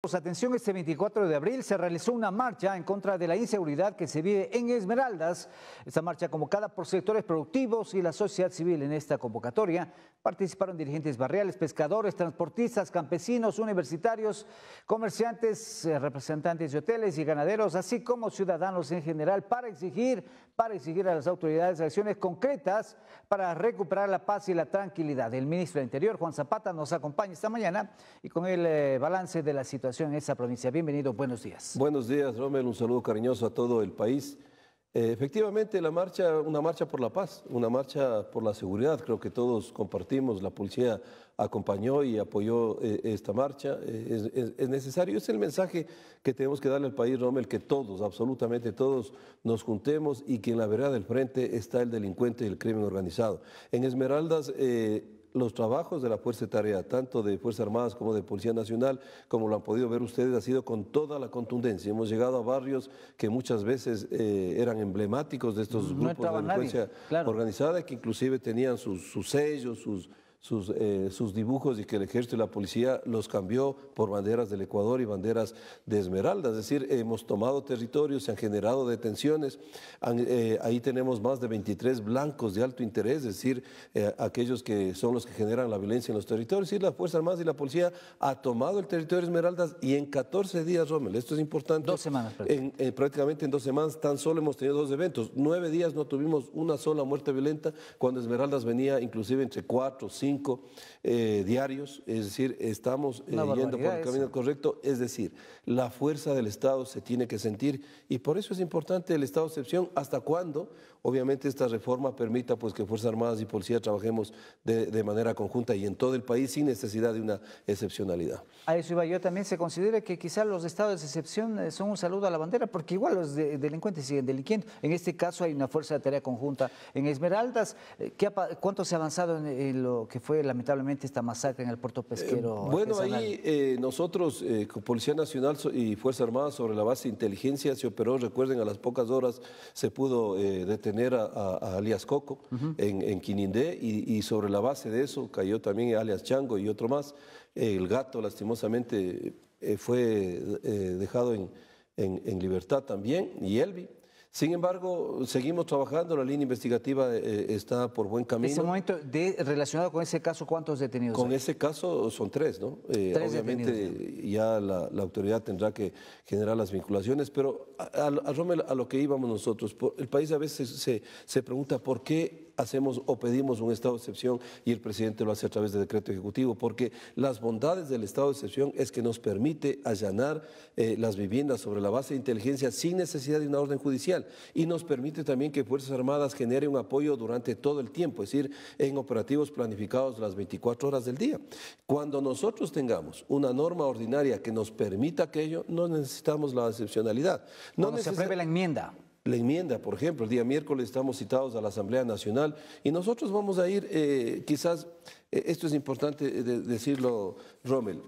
Pues atención, este 24 de abril se realizó una marcha en contra de la inseguridad que se vive en Esmeraldas. Esta marcha convocada por sectores productivos y la sociedad civil en esta convocatoria participaron dirigentes barriales, pescadores, transportistas, campesinos, universitarios, comerciantes, eh, representantes de hoteles y ganaderos, así como ciudadanos en general para exigir, para exigir a las autoridades acciones concretas para recuperar la paz y la tranquilidad. El ministro del Interior, Juan Zapata, nos acompaña esta mañana y con el eh, balance de la situación en esa provincia. Bienvenido, buenos días. Buenos días, Rommel, un saludo cariñoso a todo el país. Eh, efectivamente, la marcha, una marcha por la paz, una marcha por la seguridad, creo que todos compartimos, la policía acompañó y apoyó eh, esta marcha, eh, es, necesario, es el mensaje que tenemos que darle al país, Rommel, que todos, absolutamente todos, nos juntemos y que en la vereda del frente está el delincuente y el crimen organizado. En Esmeraldas los trabajos de la Fuerza de Tarea, tanto de Fuerzas Armadas como de Policía Nacional, como lo han podido ver ustedes, ha sido con toda la contundencia. Hemos llegado a barrios que muchas veces eh, eran emblemáticos de estos grupos de delincuencia organizada, que inclusive tenían sus, sus sellos, sus sus, eh, sus dibujos y que el ejército y la policía los cambió por banderas del Ecuador y banderas de Esmeralda. Es decir, hemos tomado territorios, se han generado detenciones. Eh, ahí tenemos más de 23 blancos de alto interés, es decir, eh, aquellos que son los que generan la violencia en los territorios. Y la Fuerza Armada y la policía ha tomado el territorio de Esmeraldas y en 14 días, Rommel, esto es importante. Dos semanas. En, prácticamente en dos semanas tan solo hemos tenido dos eventos. Nueve días no tuvimos una sola muerte violenta cuando Esmeraldas venía inclusive entre cuatro, cinco eh, diarios, es decir, estamos eh, yendo por el camino correcto, es decir, la fuerza del Estado se tiene que sentir y por eso es importante el Estado de excepción, hasta cuándo Obviamente esta reforma permita pues, que Fuerzas Armadas y Policía trabajemos de, manera conjunta y en todo el país sin necesidad de una excepcionalidad. A eso iba yo también. ¿Se considera que quizás los estados de excepción eh, son un saludo a la bandera? Porque igual los delincuentes siguen delinquiendo. En este caso hay una fuerza de tarea conjunta. En Esmeraldas, eh, ¿qué, ¿cuánto se ha avanzado en, lo que fue lamentablemente esta masacre en el puerto eh, pesquero? bueno, ahí nosotros, Policía Nacional y Fuerzas Armadas sobre la base de inteligencia, se operó, recuerden, a las pocas horas se pudo detener tener a, alias Coco en, Quinindé y, sobre la base de eso cayó también alias Chango y otro más. El gato lastimosamente eh, fue eh, dejado en libertad también y Elvi. Sin embargo, seguimos trabajando, la línea investigativa eh, eh, está por buen este camino. En ese momento, de, relacionado con ese caso, ¿cuántos detenidos? Con ese caso son tres, ¿no? Eh, obviamente ya la, autoridad tendrá que generar las vinculaciones, pero a, a, a, lo que íbamos nosotros, el país a veces se, se pregunta por qué hacemos o pedimos un estado de excepción y el presidente lo hace a través de decreto ejecutivo, porque las bondades del estado de excepción es que nos permite allanar eh, las viviendas sobre la base de inteligencia sin necesidad de una orden judicial y nos permite también que Fuerzas Armadas genere un apoyo durante todo el tiempo, es decir, en operativos planificados las 24 horas del día. Cuando nosotros tengamos una norma ordinaria que nos permita aquello, no necesitamos la excepcionalidad. No Cuando se apruebe la enmienda la enmienda, por ejemplo, el día miércoles estamos citados a la Asamblea Nacional y nosotros vamos a ir, eh, quizás, eh, esto es importante eh, decirlo, Rommel,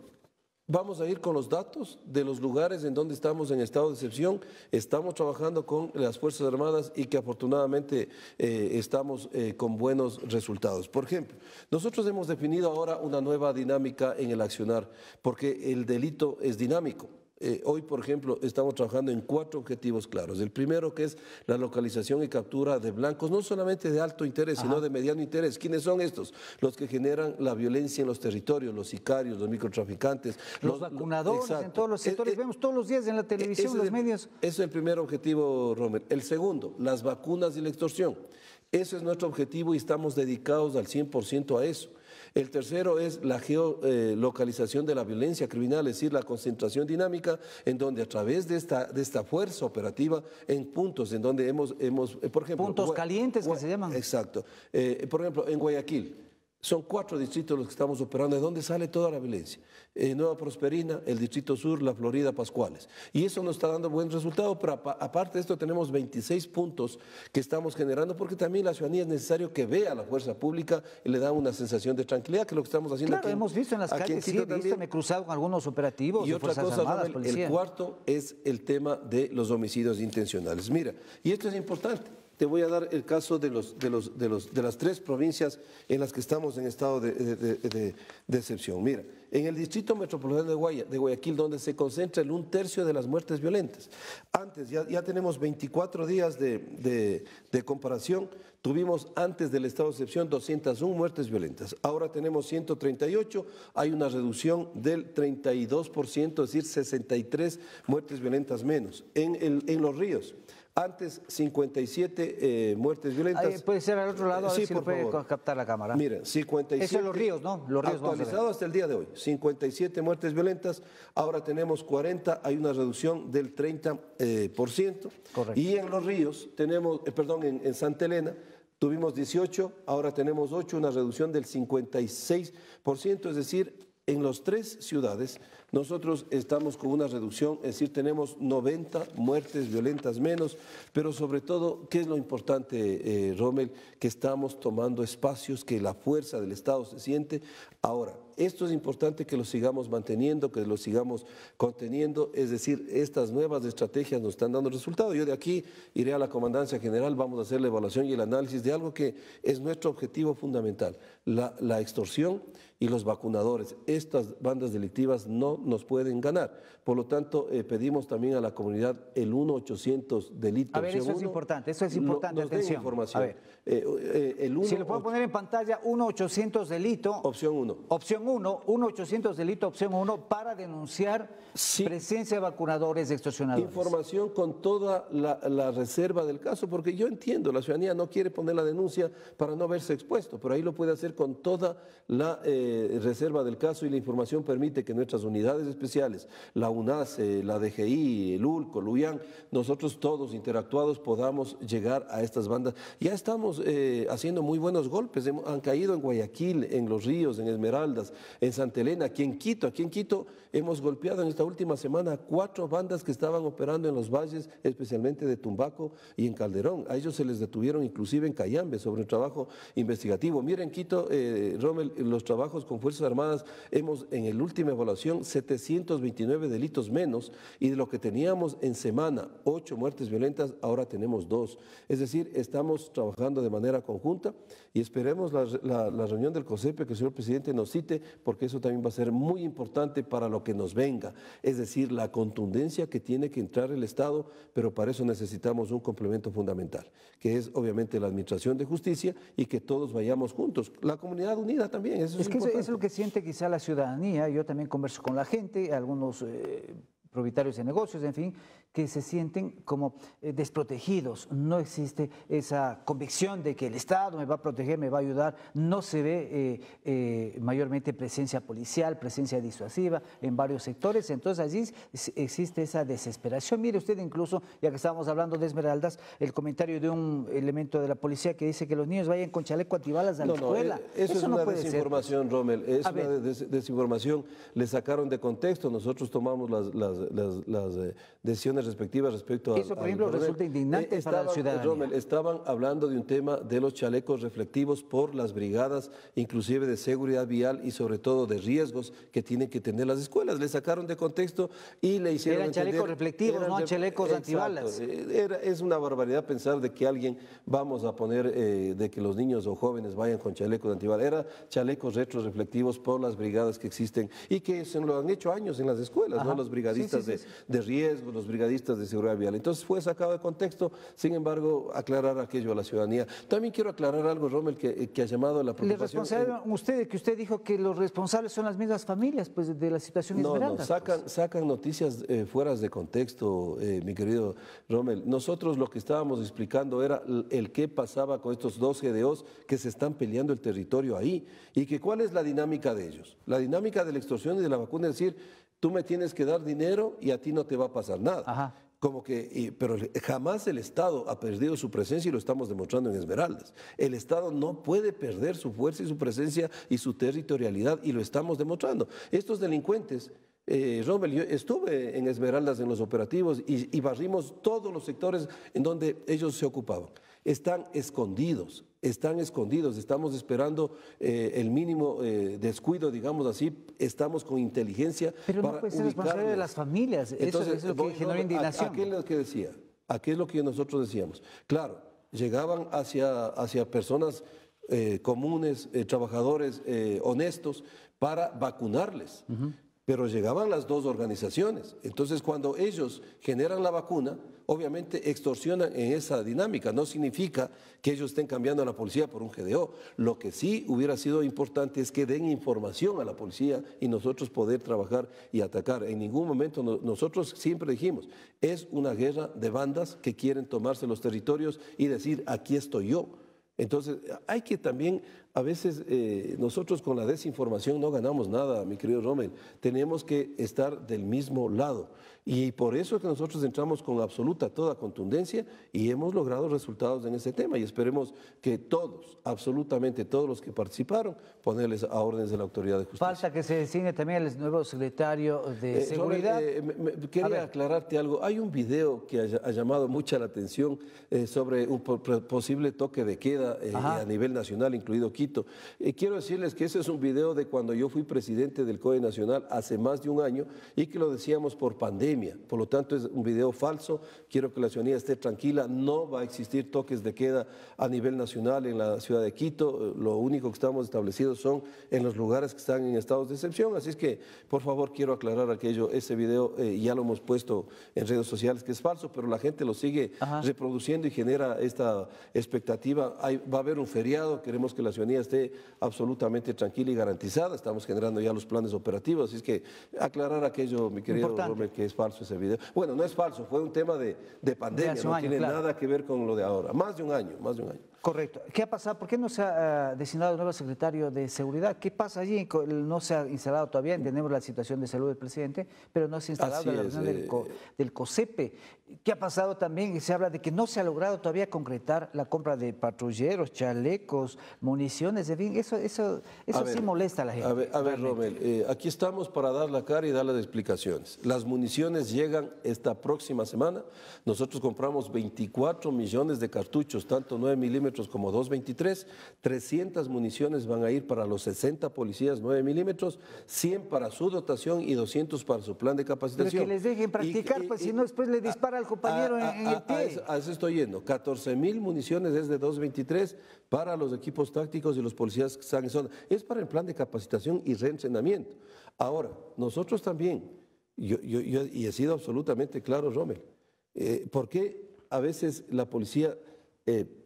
vamos a ir con los datos de los lugares en donde estamos en estado de excepción. Estamos trabajando con las Fuerzas Armadas y que afortunadamente estamos con buenos resultados. Por ejemplo, nosotros hemos definido ahora una nueva dinámica en el accionar, porque el delito es dinámico. Eh, hoy, por ejemplo, estamos trabajando en cuatro objetivos claros. El primero que es la localización y captura de blancos, no solamente de alto interés, sino de mediano interés. ¿Quiénes son estos? Los que generan la violencia en los territorios, los sicarios, los microtraficantes. Los, vacunadores en todos los eh, sectores. Eh, Vemos todos los días en la televisión, los medios. Ese es el primer objetivo, Romer. El segundo, las vacunas y la extorsión. Ese es nuestro objetivo y estamos dedicados al 100% a eso. El tercero es la geolocalización de la violencia criminal, es decir, la concentración dinámica, en donde a través de esta, fuerza operativa en puntos, en donde hemos, hemos eh, por ejemplo... Puntos calientes que se llaman. Exacto. Eh, por ejemplo, en Guayaquil son cuatro distritos los que estamos operando, de dónde sale toda la violencia. Eh, Nueva Prosperina, el Distrito Sur, la Florida, Pascuales. Y eso nos está dando buen resultado, pero aparte de esto tenemos 26 puntos que estamos generando, porque también la ciudadanía es necesario que vea la fuerza pública y le da una sensación de tranquilidad, que lo que estamos haciendo claro, hemos visto en las calles, sí, me he cruzado con algunos operativos. Y otra cosa, el cuarto es el tema de los homicidios intencionales. Mira, y esto es importante. Te voy a dar el caso de, los, de, los, de, los, de las tres provincias en las que estamos en estado de, excepción. Mira, en el Distrito Metropolitano de, Guaya, de Guayaquil, donde se concentra el un tercio de las muertes violentas. Antes, ya, tenemos 24 días de, comparación, tuvimos antes del estado de excepción 201 muertes violentas. Ahora tenemos 138, hay una reducción del 32%, es decir, 63 muertes violentas menos. En, el, en los ríos. Antes 57 eh, muertes violentas. puede ser al otro lado, a puede captar la cámara. Miren, 57. Eso es los ríos, ¿no? Los ríos actualizado hasta el día de hoy. 57 muertes violentas. Ahora tenemos 40. Hay una reducción del 30%. Eh, Correcto. Y en los ríos tenemos, eh, perdón, en, en Santa Elena tuvimos 18. Ahora tenemos 8, una reducción del 56%. Es decir, en las tres ciudades nosotros estamos con una reducción, es decir, tenemos 90 muertes violentas menos, pero sobre todo, ¿qué es lo importante, eh, Rommel? Que estamos tomando espacios, que la fuerza del Estado se siente. Ahora, esto es importante que lo sigamos manteniendo, que lo sigamos conteniendo, es decir, estas nuevas estrategias nos están dando resultado. Yo de aquí iré a la Comandancia General, vamos a hacer la evaluación y el análisis de algo que es nuestro objetivo fundamental, la, extorsión y los vacunadores. Estas bandas delictivas no nos pueden ganar. Por lo tanto, eh, pedimos también a la comunidad el 1800 delitos. A ver, eso es importante, eso es importante. atención. información. Eh, eh, si lo puedo poner en pantalla, 1 800 delito. Opción 1. Opción 1 1, 1800 delito opción 1 para denunciar presencia de vacunadores extorsionadores. Información con toda la, reserva del caso, porque yo entiendo, la ciudadanía no quiere poner la denuncia para no verse expuesto, pero ahí lo puede hacer con toda la eh, reserva del caso y la información permite que nuestras unidades especiales, la UNAS, eh, la DGI, el ULCO, Luyan, nosotros todos interactuados podamos llegar a estas bandas. Ya estamos eh, haciendo muy buenos golpes, han caído en Guayaquil, en Los Ríos, en Esmeraldas, en Santa Elena, aquí en Quito. Aquí en Quito hemos golpeado en esta última semana cuatro bandas que estaban operando en los valles, especialmente de Tumbaco y en Calderón. A ellos se les detuvieron inclusive en Cayambe sobre un trabajo investigativo. Miren, Quito, eh, Rommel, los trabajos con Fuerzas Armadas hemos en la última evaluación 729 delitos menos y de lo que teníamos en semana, ocho muertes violentas, ahora tenemos dos. Es decir, estamos trabajando de manera conjunta y esperemos la, la reunión del COSEPE que el señor presidente nos cite porque eso también va a ser muy importante para lo que nos venga, es decir, la contundencia que tiene que entrar el Estado, pero para eso necesitamos un complemento fundamental, que es obviamente la Administración de Justicia y que todos vayamos juntos, la comunidad unida también. Eso es, que es lo que siente quizá la ciudadanía, yo también converso con la gente, algunos... Eh, propietarios de negocios, en fin, que se sienten como eh, desprotegidos, no existe esa convicción de que el Estado me va a proteger, me va a ayudar, no se ve eh, eh, mayormente presencia policial, presencia disuasiva en varios sectores, entonces allí existe esa desesperación. Mire usted incluso, ya que estábamos hablando de Esmeraldas, el comentario de un elemento de la policía que dice que los niños vayan con chaleco antibalas a la escuela. eso, es no una puede desinformación, Rommel, es una desinformación, le sacaron de contexto, nosotros tomamos las decisiones respectivas respecto a... Eso, por ejemplo, resulta indignante estaban, eh, para la estaban hablando de un tema de los chalecos reflectivos por las brigadas, inclusive de seguridad vial y sobre todo de riesgos que tienen que tener las escuelas. Le sacaron de contexto y le hicieron Eran chalecos reflectivos, no chalecos antibalas. Eh, es una barbaridad pensar de que alguien vamos a poner, eh, de que los niños o jóvenes vayan con chalecos antibalas. Era chalecos retroreflectivos por las brigadas que existen y que se lo han hecho años en las escuelas, ¿no? Los brigadistas de, de riesgos, los brigadistas de seguridad vial. Entonces fue sacado de contexto, sin embargo, aclarar aquello a la ciudadanía. También quiero aclarar algo, Rommel, que, eh, ha llamado a la preocupación. ¿Le usted que usted dijo que los responsables son las mismas familias pues, de la situación no, No, pues. sacan, sacan noticias eh, fuera de contexto, eh, mi querido Rommel. Nosotros lo que estábamos explicando era el, el qué pasaba con estos dos GDOs que se están peleando el territorio ahí y que cuál es la dinámica de ellos. La dinámica de la extorsión y de la vacuna es decir, tú me tienes que dar dinero y a ti no te va a pasar nada. Como que, eh, pero jamás el Estado ha perdido su presencia y lo estamos demostrando en Esmeraldas. El Estado no puede perder su fuerza y su presencia y su territorialidad y lo estamos demostrando. Estos delincuentes, eh, Rommel, yo estuve en Esmeraldas en los operativos y barrimos todos los sectores en donde ellos se ocupaban están escondidos, están escondidos, estamos esperando eh, el mínimo eh, descuido, digamos así, estamos con inteligencia. Pero para no puede ser responsable de las familias, Entonces, eso, es lo que generó indignación. ¿a, qué es lo que decía? ¿A qué es lo que nosotros decíamos? Claro, llegaban hacia, hacia personas eh, comunes, trabajadores honestos, para vacunarles pero llegaban las dos organizaciones. Entonces, cuando ellos generan la vacuna, obviamente extorsionan en esa dinámica. No significa que ellos estén cambiando a la policía por un GDO. Lo que sí hubiera sido importante es que den información a la policía y nosotros poder trabajar y atacar. En ningún momento nosotros siempre dijimos, es una guerra de bandas que quieren tomarse los territorios y decir, aquí estoy yo. Entonces, hay que también a veces eh, nosotros con la desinformación no ganamos nada, mi querido Rommel. Tenemos que estar del mismo lado. Y por eso es que nosotros entramos con absoluta, toda contundencia y hemos logrado resultados en ese tema. Y esperemos que todos, absolutamente todos los que participaron, ponerles a órdenes de la autoridad de justicia. Falta que se designe también el nuevo secretario de eh, Seguridad. Eh, quería aclararte algo. Hay un video que ha, llamado mucha la atención sobre un posible toque de queda a nivel nacional, incluido Quito. Eh, quiero decirles que ese es un video de cuando yo fui presidente del COE Nacional hace más de un año y que lo decíamos por pandemia. Por lo tanto, es un video falso. Quiero que la ciudadanía esté tranquila. No va a existir toques de queda a nivel nacional en la ciudad de Quito. Lo único que estamos establecidos son en los lugares que están en estados de excepción. Así es que, por favor, quiero aclarar aquello. Ese video eh, ya lo hemos puesto en redes sociales que es falso, pero la gente lo sigue reproduciendo y genera esta expectativa. va a haber un feriado. Queremos que la esté absolutamente tranquila y garantizada. Estamos generando ya los planes operativos, así es que aclarar aquello, mi querido Robert, que es falso ese video. Bueno, no es falso, fue un tema de, de pandemia, no tiene nada que ver con lo de ahora. Más de un año, más de un año. Correcto. ¿Qué ha pasado? ¿Por qué no se ha eh, designado el nuevo secretario de Seguridad? ¿Qué pasa allí? No se ha instalado todavía, entendemos la situación de salud del presidente, pero no se ha instalado la reunión del, eh, COSEPE. ¿Qué ha pasado también? Se habla de que no se ha logrado todavía concretar la compra de patrulleros, chalecos, municiones, eso, eso, eso sí molesta a la gente. A ver, a eh, aquí estamos para dar la cara y dar las explicaciones. Las municiones llegan esta próxima semana. Nosotros compramos 24 millones de cartuchos, tanto 9 milímetros como 223. 300 municiones van a ir para los 60 policías 9 milímetros, 100 para su dotación y 200 para su plan de capacitación. Pero que les dejen practicar, pues si no después le disparan compañero a, en, el pie. A eso, estoy yendo. 14 mil municiones desde 223 para los equipos tácticos y los policías que están en zona. Es para el plan de capacitación y reentrenamiento. Ahora, nosotros también, yo, y he sido absolutamente claro, Rommel, porque eh, ¿por qué a veces la policía... Eh,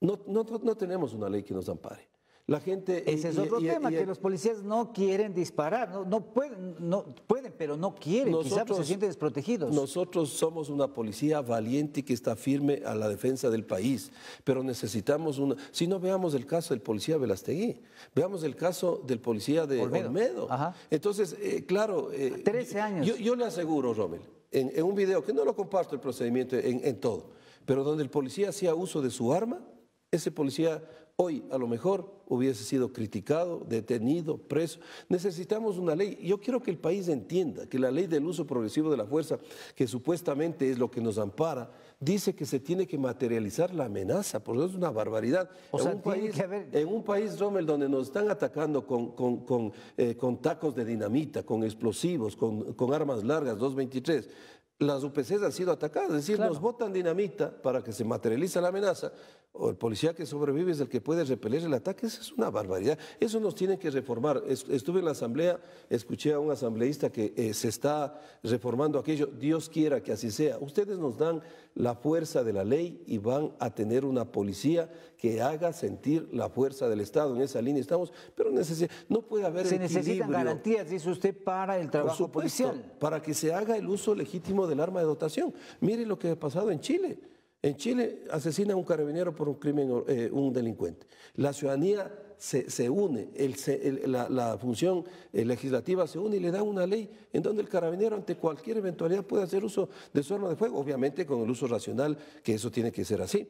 no tenemos una ley que nos ampare. La gente. Ese es otro tema, que los policías no quieren disparar, no, pueden, no pueden, pero no quieren, quizás pues, se sienten desprotegidos. Nosotros somos una policía valiente y que está firme a la defensa del país, pero necesitamos una. Si no veamos el caso del policía Velastegui, veamos el caso del policía de Olmedo. Entonces, eh, claro. 13 eh, años. Yo, le aseguro, Rommel, en, un video, que no lo comparto el procedimiento en todo, pero donde el policía hacía uso de su arma, ese policía hoy a lo mejor hubiese sido criticado, detenido, preso. Necesitamos una ley. Yo quiero que el país entienda que la ley del uso progresivo de la fuerza, que supuestamente es lo que nos ampara, dice que se tiene que materializar la amenaza, porque es una barbaridad. en, un país, Rommel, donde nos están atacando eh, con, tacos de dinamita, con explosivos, con, con armas largas, 223, las UPCs han sido atacadas, es decir, nos botan dinamita para que se materializa la amenaza, o el policía que sobrevive es el que puede repeler el ataque, eso es una barbaridad. Eso nos tiene que reformar. Estuve en la asamblea, escuché a un asambleísta que eh, se está reformando aquello, Dios quiera que así sea. Ustedes nos dan la fuerza de la ley y van a tener una policía que haga sentir la fuerza del Estado. En esa línea estamos, pero no puede haber... Se necesitan garantías, dice usted, para el trabajo policial. Para que se haga el uso legítimo de el arma de dotación. Mire lo que ha pasado en Chile. En Chile asesina a un carabinero por un crimen, eh, un delincuente. La ciudadanía se, une, la, función eh, legislativa se une y le da una ley en donde el carabinero ante cualquier eventualidad puede hacer uso de su arma de fuego, obviamente con el uso racional, que eso tiene que ser así.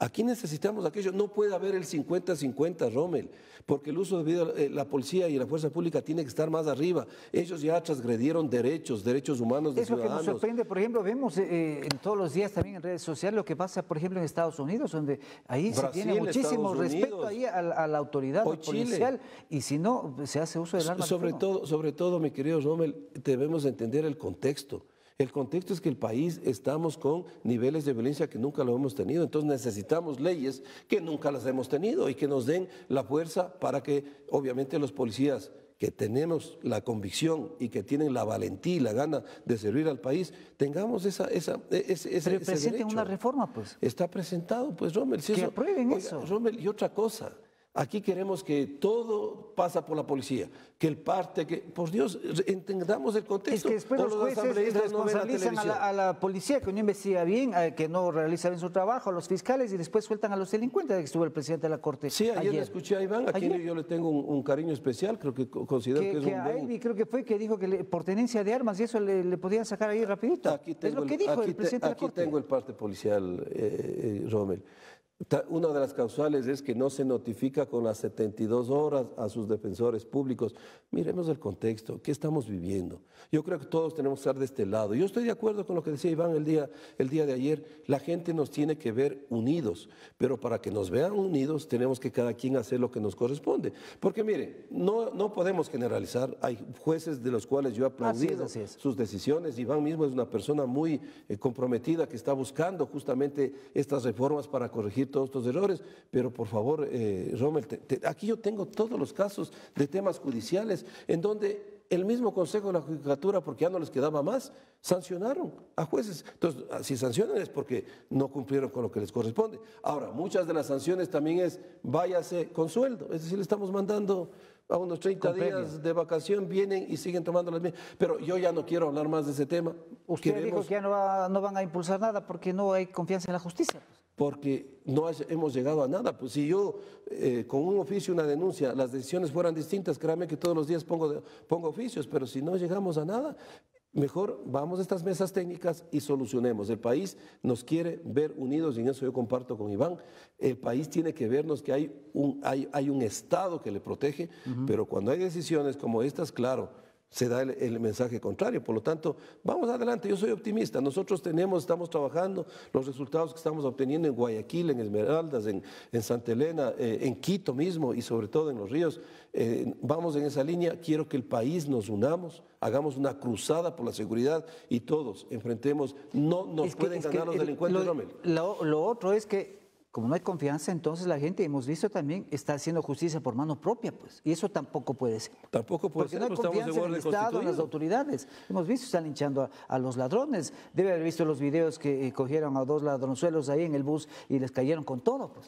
Aquí necesitamos aquello. No puede haber el 50-50, Rommel, porque el uso de eh, la policía y la fuerza pública tiene que estar más arriba. Ellos ya transgredieron derechos, derechos humanos de Eso que nos sorprende, por ejemplo, vemos eh, eh, en todos los días también en redes sociales lo que pasa, por ejemplo, en Estados Unidos, donde ahí se tiene muchísimo respeto a, la autoridad policial y si no, se hace uso del arma. Sobre todo, sobre todo, mi querido Rommel, debemos entender el contexto. El contexto es que el país estamos con niveles de violencia que nunca lo hemos tenido, entonces necesitamos leyes que nunca las hemos tenido y que nos den la fuerza para que obviamente los policías que tenemos la convicción y que tienen la valentía y la gana de servir al país, tengamos esa, esa, e, ese, presenten una reforma, pues. Está presentado, pues, Rommel. que aprueben eso. Rommel, y otra cosa, Aquí queremos que todo pasa por la policía, que el parte, que por Dios, entendamos el contexto. Es que después los, jueces responsabilizan a, la, a la, policía que no investiga bien, que no realiza bien su trabajo, a los fiscales y después sueltan a los delincuentes, de que estuvo el presidente de la Corte. Sí, ayer, escuché a Iván, a quien yo le tengo un, cariño especial, creo que considero que, un es que a creo que fue que dijo que por tenencia de armas y eso le, podían sacar ahí rapidito. Aquí tengo el, Aquí tengo el parte policial, eh, eh, Romel una de las causales es que no se notifica con las 72 horas a sus defensores públicos. Miremos el contexto, ¿qué estamos viviendo? Yo creo que todos tenemos que estar de este lado. Yo estoy de acuerdo con lo que decía Iván el día, el día de ayer. La gente nos tiene que ver unidos, pero para que nos vean unidos tenemos que cada quien hacer lo que nos corresponde. Porque mire, no, no podemos generalizar. Hay jueces de los cuales yo he aplaudido sus decisiones. Iván mismo es una persona muy eh, comprometida que está buscando justamente estas reformas para corregir todos estos errores, pero por favor, eh, Rommel, aquí yo tengo todos los casos de temas judiciales en donde el mismo Consejo de la Judicatura, porque ya no les quedaba más, sancionaron a jueces. Entonces, ah, si sancionan es porque no cumplieron con lo que les corresponde. Ahora, muchas de las sanciones también es váyase con sueldo, es decir, le estamos mandando a unos 30 días de vacación vienen y siguen tomando las mismas. Pero yo ya no quiero hablar más de ese tema. Usted Queremos... dijo que ya no, no van a impulsar nada porque no hay confianza en la justicia porque no hemos llegado a nada. Pues si yo eh, con un oficio, una denuncia, las decisiones fueran distintas, créame que todos los días pongo, pongo oficios, pero si no llegamos a nada, Mejor vamos a estas mesas técnicas y solucionemos. El país nos quiere ver unidos y en eso yo comparto con Iván. El país tiene que vernos que hay un, hay, hay un Estado que le protege, pero cuando hay decisiones como estas, claro, se da el, mensaje contrario. Por lo tanto, vamos adelante, yo soy optimista. Nosotros tenemos, estamos trabajando, los resultados que estamos obteniendo en Guayaquil, en Esmeraldas, en, Santa Elena, eh, en Quito mismo y sobre todo en los ríos, eh, vamos en esa línea. Quiero que el país nos unamos, hagamos una cruzada por la seguridad y todos enfrentemos, no nos pueden ganar los delincuentes. Lo, lo otro es que como no hay confianza, entonces la gente, hemos visto también, está haciendo justicia por mano propia, pues. Y eso tampoco puede ser. Tampoco puede ser. Porque no hay pues, confianza en el Estado, en las autoridades. Hemos visto, están linchando a, los ladrones. Debe haber visto los videos que eh, cogieron a dos ladronzuelos ahí en el bus y les cayeron con todo, pues.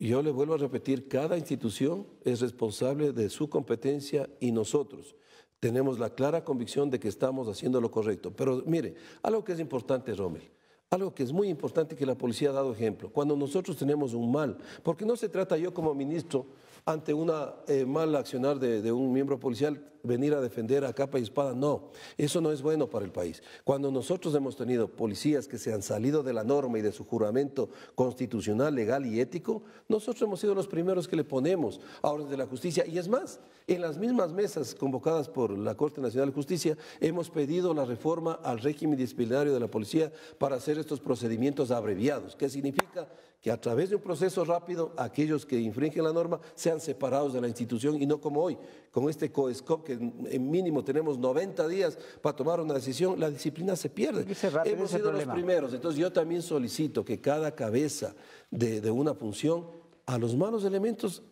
Yo le vuelvo a repetir, cada institución es responsable de su competencia y nosotros tenemos la clara convicción de que estamos haciendo lo correcto. Pero mire, algo que es importante, Rommel. Algo que es muy importante que la policía ha dado ejemplo. Cuando nosotros tenemos un mal, porque no se trata yo como ministro ante una eh, mala accionar de, de, un miembro policial, venir a defender a capa y espada, no, eso no es bueno para el país. Cuando nosotros hemos tenido policías que se han salido de la norma y de su juramento constitucional, legal y ético, nosotros hemos sido los primeros que le ponemos a orden de la justicia. Y es más, en las mismas mesas convocadas por la Corte Nacional de Justicia, hemos pedido la reforma al régimen disciplinario de la policía para hacer estos procedimientos abreviados. ¿Qué significa? que a través de un proceso rápido aquellos que infringen la norma sean separados de la institución y no como hoy, con este COESCOP que en mínimo tenemos 90 días para tomar una decisión, la disciplina se pierde. Hemos sido los primeros, entonces yo también solicito que cada cabeza de, de una función a los malos elementos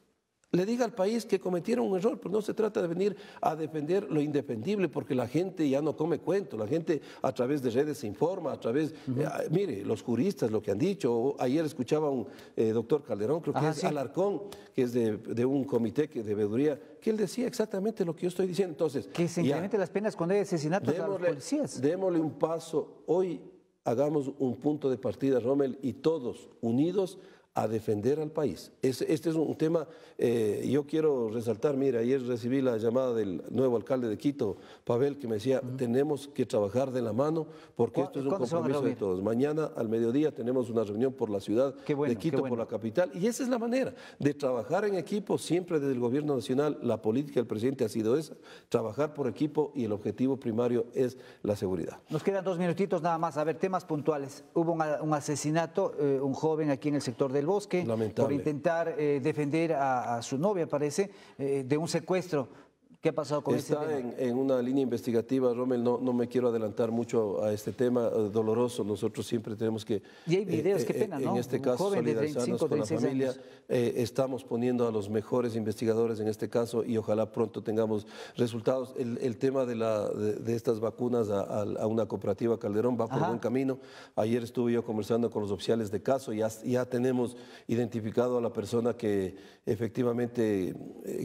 le diga al país que cometieron un error, pero pues no se trata de venir a defender lo independible, porque la gente ya no come cuento la gente a través de redes se informa, a través, eh, mire, los juristas lo que han dicho, ayer escuchaba un eh, doctor Calderón, creo que ah, es Alarcón, que es de, un comité que, de que él decía exactamente lo que yo estoy diciendo. Entonces, que se incrementen las penas cuando hay asesinatos démosle, policías. Démosle un paso, hoy hagamos un punto de partida, Rommel, y todos unidos a defender al país. este es un tema, eh, yo quiero resaltar, mira, ayer recibí la llamada del nuevo alcalde de Quito, Pavel, que me decía, tenemos que trabajar de la mano porque esto es un compromiso de todos. Mañana al mediodía tenemos una reunión por la ciudad de Quito, por la capital, y esa es la manera de trabajar en equipo, siempre desde el gobierno nacional, la política del presidente ha sido esa, trabajar por equipo y el objetivo primario es la seguridad. Nos quedan dos minutitos nada más, a ver, temas puntuales. Hubo un, asesinato, eh, un joven aquí en el sector del bosque por intentar eh, defender a, su novia, parece, eh, de un secuestro ¿Qué ha pasado con este Está tema? En, en, una línea investigativa, Rommel, no, no, me quiero adelantar mucho a este tema eh, doloroso. Nosotros siempre tenemos que... Y hay videos, eh, qué eh, pena, ¿no? En este caso, solidarizarnos con la familia. estamos poniendo a los mejores investigadores en este caso y ojalá pronto tengamos resultados. El, tema de, la, de, estas vacunas a, una cooperativa Calderón va por buen camino. Ayer estuve yo conversando con los oficiales de caso. y ya tenemos identificado a la persona que efectivamente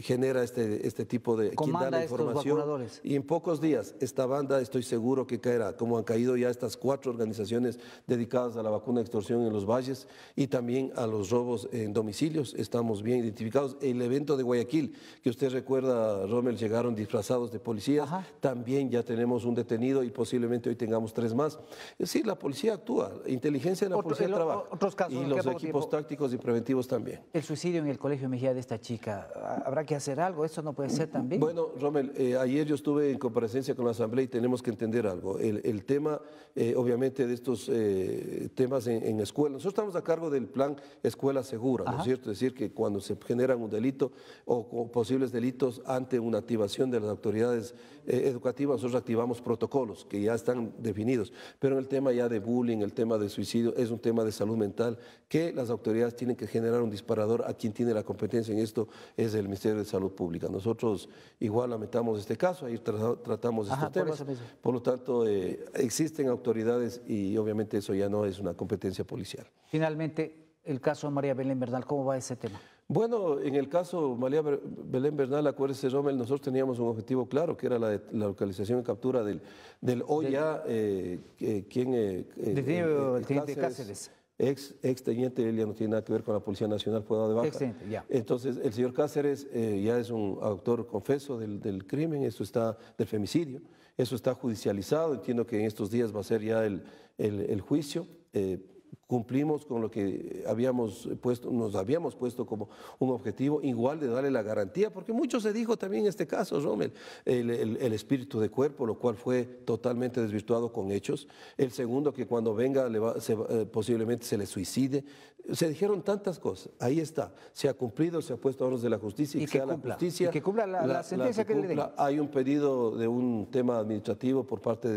genera este, este tipo de y en pocos días esta banda estoy seguro que caerá, como han caído ya estas cuatro organizaciones dedicadas a la vacuna de extorsión en los valles y también a los robos en domicilios. Estamos bien identificados. El evento de Guayaquil, que usted recuerda, Rommel, llegaron disfrazados de policía. También ya tenemos un detenido y posiblemente hoy tengamos tres más. Es decir, la policía actúa, inteligencia de la policía trabaja. y los equipos tácticos y preventivos también. El suicidio en el colegio Mejía de esta chica, ¿habrá que hacer algo? ¿Eso no puede ser también? Bueno, bueno, Rommel, eh, ayer yo estuve en comparecencia con la Asamblea y tenemos que entender algo. El, tema, eh, obviamente, de estos eh, temas en, escuelas. escuela. Nosotros estamos a cargo del plan Escuela Segura, ¿no es cierto? Es decir, que cuando se generan un delito o, posibles delitos ante una activación de las autoridades educativas, nosotros activamos protocolos que ya están definidos. Pero en el tema ya de bullying, el tema de suicidio, es un tema de salud mental que las autoridades tienen que generar un disparador a quien tiene la competencia en esto es el Ministerio de Salud Pública. Nosotros igual lamentamos este caso, ahí tratamos este estos por lo tanto, eh, existen autoridades y obviamente eso ya no es una competencia policial. Finalmente, el caso de María Belén Bernal, ¿cómo va ese tema? Bueno, en el caso María Belén Bernal, acuérdese, Rommel, nosotros teníamos un objetivo claro, que era la, localización y captura del, del hoy eh, quien... Eh, el Cáceres ex, ex teniente, él ya no tiene nada que ver con la Policía Nacional, fue dado de baja. ya. Entonces, el señor Cáceres eh, ya es un autor confeso del, crimen, eso está, del femicidio, eso está judicializado, entiendo que en estos días va a ser ya el, juicio. Eh, cumplimos con lo que habíamos puesto, nos habíamos puesto como un objetivo, igual de darle la garantía, porque mucho se dijo también en este caso, Rommel, el, espíritu de cuerpo, lo cual fue totalmente desvirtuado con hechos. El segundo, que cuando venga eh, posiblemente se le suicide. Se dijeron tantas cosas. Ahí está. Se ha cumplido, se ha puesto a de la justicia y, que cumpla, la justicia. que la, sentencia que, le den. Hay un pedido de un tema administrativo por parte de,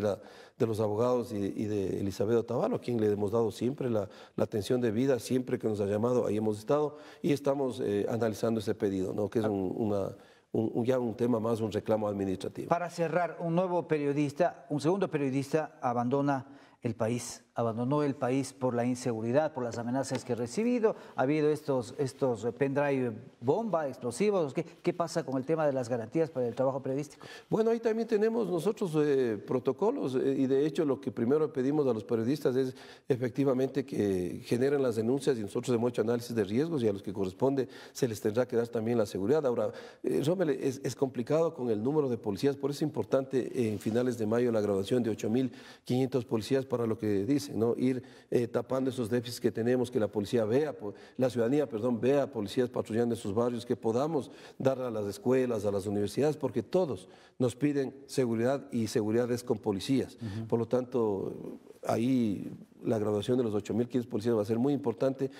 de los abogados y, de Elizabeth Otavalo, a quien le hemos dado siempre la, atención de vida siempre que nos ha llamado, ahí hemos estado y estamos eh, analizando ese pedido, ¿no? que es ah. un, ya un tema más, un reclamo administrativo. Para cerrar, un nuevo periodista, un segundo periodista abandona el país, abandonó el país por la inseguridad, por las amenazas que ha recibido. Ha habido estos, estos pendrive bomba, explosivos. ¿Qué, pasa con el tema de las garantías para el trabajo periodístico? Bueno, ahí también tenemos nosotros eh, protocolos eh, y de hecho lo que primero pedimos a los periodistas es efectivamente que generen las denuncias y nosotros hemos hecho este análisis de riesgos y a los que corresponde se les tendrá que dar también la seguridad. Ahora, eh, es, es, complicado con el número de policías, por eso es importante en finales de mayo la graduación de 8.500 policías para lo que dice, ¿no? Ir eh, tapando esos déficits que tenemos, que la policía vea, la ciudadanía, perdón, vea policías patrullando en sus barrios, que podamos dar a las escuelas, a las universidades, porque todos nos piden seguridad y seguridad es con policías. Por lo tanto, ahí la graduación de los 8.500 policías va a ser muy importante.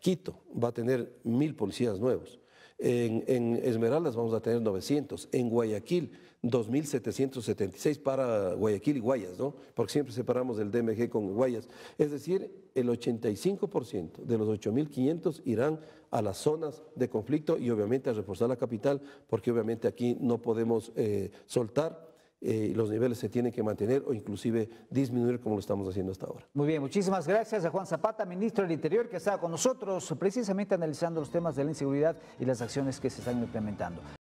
Quito va a tener mil policías nuevos en, Esmeraldas vamos a tener 900, en Guayaquil 2.776 para Guayaquil y Guayas, ¿no? Porque siempre separamos el DMG con Guayas. Es decir, el 85% de los 8.500 irán a las zonas de conflicto y obviamente a reforzar la capital, porque obviamente aquí no podemos eh, soltar eh, los niveles se tienen que mantener o inclusive disminuir como lo estamos haciendo hasta ahora. Muy bien, muchísimas gracias a Juan Zapata, ministro del Interior, que está con nosotros precisamente analizando los temas de la inseguridad y las acciones que se están implementando.